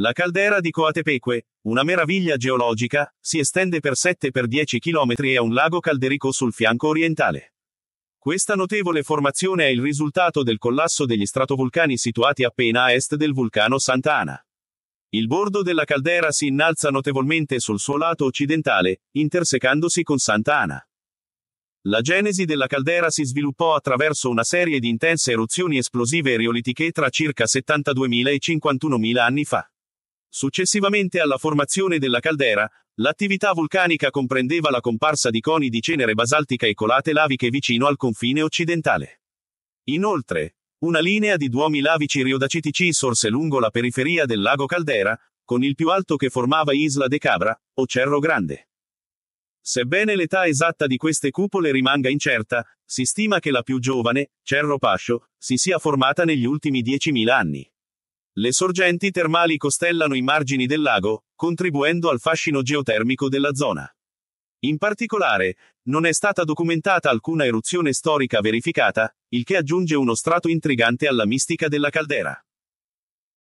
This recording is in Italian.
La caldera di Coatepeque, una meraviglia geologica, si estende per 7 per 10 km e ha un lago calderico sul fianco orientale. Questa notevole formazione è il risultato del collasso degli stratovulcani situati appena a est del vulcano Santa Ana. Il bordo della caldera si innalza notevolmente sul suo lato occidentale, intersecandosi con Santa Ana. La genesi della caldera si sviluppò attraverso una serie di intense eruzioni esplosive e riolitiche tra circa 72.000 e 51.000 anni fa. Successivamente alla formazione della caldera, l'attività vulcanica comprendeva la comparsa di coni di cenere basaltica e colate laviche vicino al confine occidentale. Inoltre, una linea di duomi lavici riodacitici sorse lungo la periferia del lago Caldera, con il più alto che formava Isla de Cabra, o Cerro Grande. Sebbene l'età esatta di queste cupole rimanga incerta, si stima che la più giovane, Cerro Pascio, si sia formata negli ultimi 10.000 anni. Le sorgenti termali costellano i margini del lago, contribuendo al fascino geotermico della zona. In particolare, non è stata documentata alcuna eruzione storica verificata, il che aggiunge uno strato intrigante alla mistica della caldera.